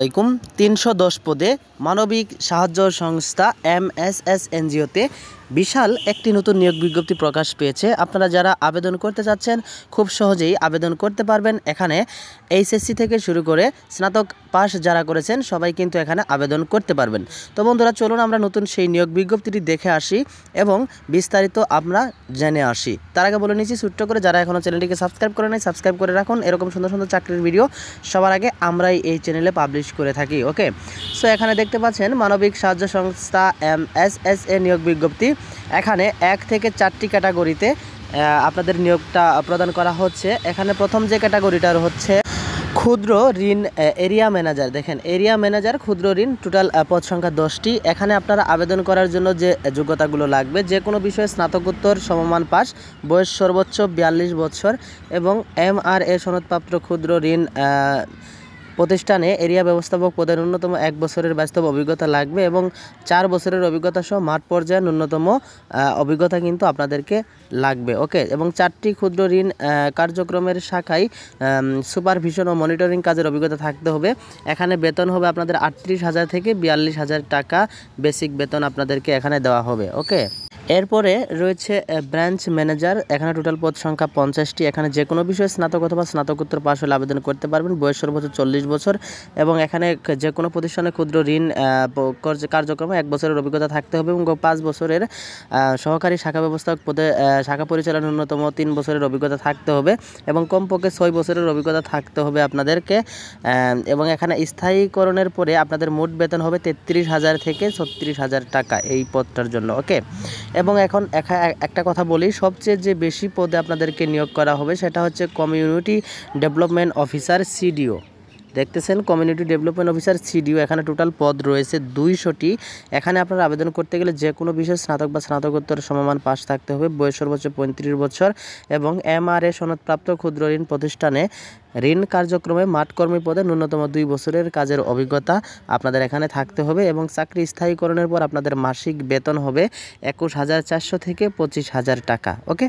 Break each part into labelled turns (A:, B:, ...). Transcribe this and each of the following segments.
A: আলাইকুম তিনশো দশ পদে মানবিক সাহায্য সংস্থা এম এস এস এনজিওতে বিশাল একটি নতুন নিয়োগ বিজ্ঞপ্তি প্রকাশ পেয়েছে আপনারা যারা আবেদন করতে চাচ্ছেন খুব সহজেই আবেদন করতে পারবেন এখানে এইচএসসি থেকে শুরু করে স্নাতক পাস যারা করেছেন সবাই কিন্তু এখানে আবেদন করতে পারবেন তো বন্ধুরা চলুন আমরা নতুন সেই নিয়োগ বিজ্ঞপ্তিটি দেখে আসি এবং বিস্তারিত আমরা জেনে আসি তার আগে বলে নিচ্ছি ছোট্ট করে যারা এখনও চ্যানেলটিকে সাবস্ক্রাইব করে নেয় সাবস্ক্রাইব করে রাখুন এরকম সুন্দর সুন্দর চাকরির ভিডিও সবার আগে আমরাই এই চ্যানেলে পাবলিশ করে থাকি ওকে সো এখানে দেখতে পাচ্ছেন মানবিক সাহায্য সংস্থা এম এস এস এ নিয়োগ বিজ্ঞপ্তি এখানে এক থেকে চারটি ক্যাটাগরিতে আপনাদের নিয়োগটা প্রদান করা হচ্ছে এখানে প্রথম যে ক্যাটাগরিটার হচ্ছে ক্ষুদ্র ঋণ এরিয়া ম্যানেজার দেখেন এরিয়া ম্যানেজার ক্ষুদ্র ঋণ টোটাল পদ সংখ্যা দশটি এখানে আপনারা আবেদন করার জন্য যে যোগ্যতাগুলো লাগবে যে কোনো বিষয়ে স্নাতকোত্তর সমমান পাস বয়স সর্বোচ্চ বিয়াল্লিশ বছর এবং এম আর এ সনদপ্রাপ্ত ক্ষুদ্র ঋণ প্রতিষ্ঠানে এরিয়া ব্যবস্থাপক পদে ন্যূনতম এক বছরের বাস্তব অভিজ্ঞতা লাগবে এবং চার বছরের অভিজ্ঞতা সহ মাঠ পর্যায়ে ন্যূনতম অভিজ্ঞতা কিন্তু আপনাদেরকে লাগবে ওকে এবং চারটি ক্ষুদ্র ঋণ কার্যক্রমের শাখায় সুপারভিশন ও মনিটরিং কাজের অভিজ্ঞতা থাকতে হবে এখানে বেতন হবে আপনাদের আটত্রিশ হাজার থেকে বিয়াল্লিশ হাজার টাকা বেসিক বেতন আপনাদেরকে এখানে দেওয়া হবে ওকে এরপরে রয়েছে ব্রাঞ্চ ম্যানেজার এখানে টোটাল পদ সংখ্যা পঞ্চাশটি এখানে যে কোনো বিষয়ে স্নাতক অথবা স্নাতকোত্তর পাশ হলে আবেদন করতে পারবেন বয়স সর্বোচ্চ চল্লিশ বছর এবং এখানে যে কোনো প্রতিষ্ঠানে ক্ষুদ্র ঋণ কার্যক্রমে এক বছরের অভিজ্ঞতা থাকতে হবে এবং পাঁচ বছরের সহকারী শাখা ব্যবস্থাপক পদে শাখা পরিচালনা ন্যূনতম তিন বছরের অভিজ্ঞতা থাকতে হবে এবং কমপক্ষে ছয় বছরের অভিজ্ঞতা থাকতে হবে আপনাদেরকে এবং এখানে স্থায়ীকরণের পরে আপনাদের মোট বেতন হবে তেত্রিশ হাজার থেকে ছত্রিশ হাজার টাকা এই পদটার জন্য ওকে এবং এখন একটা কথা বলি সবচেয়ে যে বেশি পদে আপনাদেরকে নিয়োগ করা হবে সেটা হচ্ছে কমিউনিটি ডেভেলপমেন্ট অফিসার সিডিও দেখতেছেন কমিউনিটি ডেভেলপমেন্ট অফিসার সিডিও এখানে টোটাল পদ রয়েছে দুইশোটি এখানে আপনারা আবেদন করতে গেলে যে কোনো বিষয়ে স্নাতক বা স্নাতকোত্তর সমমান পাশ থাকতে হবে বয়স সর্বোচ্চ পঁয়ত্রিশ বছর এবং এমআরএ সনদপ্রাপ্ত ক্ষুদ্র ঋণ প্রতিষ্ঠানে ঋণ কার্যক্রমে মাঠকর্মী পদে ন্যূনতম দুই বছরের কাজের অভিজ্ঞতা আপনাদের এখানে থাকতে হবে এবং চাকরি স্থায়ীকরণের পর আপনাদের মাসিক বেতন হবে একুশ হাজার চারশো থেকে পঁচিশ হাজার টাকা ওকে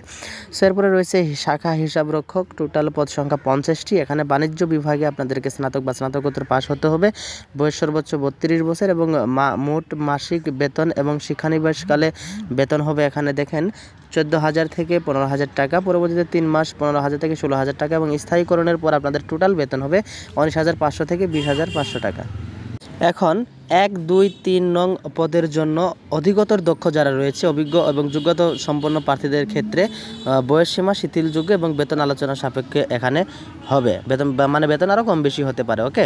A: সো এরপরে রয়েছে শাখা হিসাবরক্ষক টোটাল পদ সংখ্যা পঞ্চাশটি এখানে বাণিজ্য বিভাগে আপনাদেরকে স্নাতক বা স্নাতকোত্তর পাশ হতে হবে বয়স সর্বোচ্চ বত্রিশ বছর এবং মোট মাসিক বেতন এবং শিক্ষানিবাসকালে বেতন হবে এখানে দেখেন চোদ্দো হাজার থেকে পনেরো হাজার টাকা পরবর্তীতে তিন মাস পনেরো হাজার থেকে ষোলো হাজার টাকা এবং স্থায়ীকরণের পর আপনাদের টোটাল বেতন হবে উনিশ হাজার পাঁচশো থেকে বিশ হাজার পাঁচশো টাকা এখন এক দুই তিন নং পদের জন্য অধিকতর দক্ষ যারা রয়েছে অভিজ্ঞ এবং যোগ্যতা সম্পন্ন প্রার্থীদের ক্ষেত্রে বয়সসীমা শিথিলযোগ্য এবং বেতন আলোচনা সাপেক্ষে এখানে হবে বেতন মানে বেতন আরও কম বেশি হতে পারে ওকে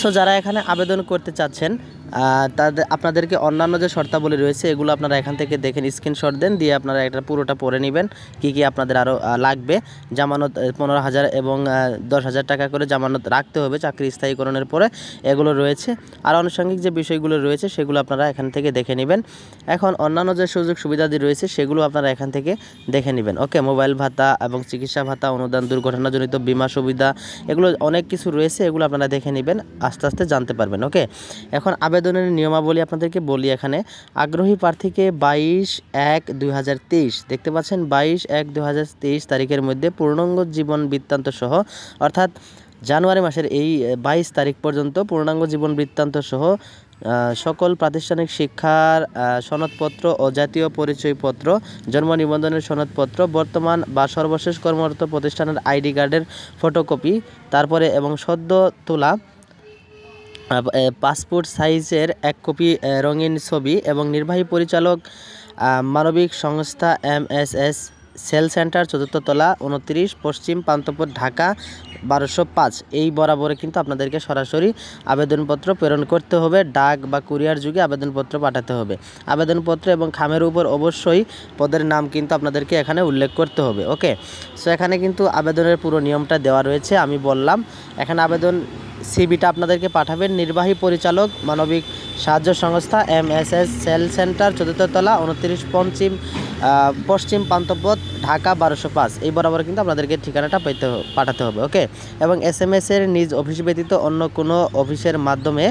A: সো যারা এখানে আবেদন করতে চাচ্ছেন তাদের আপনাদেরকে অন্যান্য যে শর্তাবলী রয়েছে এগুলো আপনারা এখান থেকে দেখেন স্ক্রিনশট দেন দিয়ে আপনারা একটা পুরোটা পরে নেবেন কি কি আপনাদের আরও লাগবে জামানত পনেরো হাজার এবং দশ হাজার টাকা করে জামানত রাখতে হবে চাকরি স্থায়ীকরণের পরে এগুলো রয়েছে আর আনুষঙ্গিক যে বিষয়গুলো রয়েছে সেগুলো আপনারা এখান থেকে দেখে নেবেন এখন অন্যান্য যে সুযোগ সুবিধাদি রয়েছে সেগুলো আপনারা এখান থেকে দেখে নেবেন ওকে মোবাইল ভাতা এবং চিকিৎসা ভাতা অনুদান দুর্ঘটনাজনিত বিমা সুবিধা এগুলো অনেক কিছু রয়েছে এগুলো আপনারা দেখে নেবেন আস্তে আস্তে জানতে পারবেন ওকে এখন আবেদন আবেদনের নিয়মাবলী আপনাদেরকে বলি এখানে আগ্রহী প্রার্থীকে বাইশ এক দুই দেখতে পাচ্ছেন বাইশ এক দুই তারিখের মধ্যে পূর্ণাঙ্গ জীবন বৃত্তান্ত সহ অর্থাৎ জানুয়ারি মাসের এই বাইশ তারিখ পর্যন্ত পূর্ণাঙ্গ জীবন বৃত্তান্ত সহ সকল প্রাতিষ্ঠানিক শিক্ষার সনদপত্র ও জাতীয় পরিচয়পত্র জন্ম নিবন্ধনের সনদপত্র বর্তমান বা সর্বশেষ কর্মরত প্রতিষ্ঠানের আইডি কার্ডের ফটোকপি তারপরে এবং সদ্য তোলা পাসপোর্ট সাইজের এক কপি রঙিন ছবি এবং নির্বাহী পরিচালক মানবিক সংস্থা এমএসএস সেল সেন্টার চতুর্থ তলা উনত্রিশ পশ্চিম পান্তপুর ঢাকা বারোশো পাঁচ এই বরাবরে কিন্তু আপনাদেরকে সরাসরি আবেদনপত্র প্রেরণ করতে হবে ডাক বা কুরিয়ার যুগে আবেদনপত্র পাঠাতে হবে আবেদনপত্র এবং খামের উপর অবশ্যই পদের নাম কিন্তু আপনাদেরকে এখানে উল্লেখ করতে হবে ওকে সো এখানে কিন্তু আবেদনের পুরো নিয়মটা দেওয়া রয়েছে আমি বললাম এখানে আবেদন সিবিটা আপনাদেরকে পাঠাবেন নির্বাহী পরিচালক মানবিক সাহায্য সংস্থা M S S cell centre চতুর্থতলা উনত্রিশ পঞ্চিম পশ্চিম পান্তপথ ঢাকা বারোশো পাঁচ এই বরাবর কিন্তু আপনাদেরকে ঠিকানাটা পেতে পাঠাতে হবে ওকে এবং এস এম এসের নিজ অফিস ব্যতীত অন্য কোনো অফিসের মাধ্যমে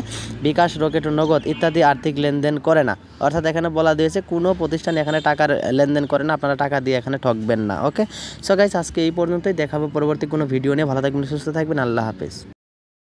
A: বিকাশ রকেট নগদ ইত্যাদি আর্থিক লেনদেন করে না অর্থাৎ এখানে বলা দিয়েছে কোনো প্রতিষ্ঠান এখানে টাকার লেনদেন করে না আপনারা টাকা দিয়ে এখানে ঠকবেন না ওকে সো গাইস আজকে এই পর্যন্তই দেখাবো পরবর্তী কোনো ভিডিও নিয়ে ভালো থাকবেন সুস্থ থাকবেন আল্লাহ হাফেজ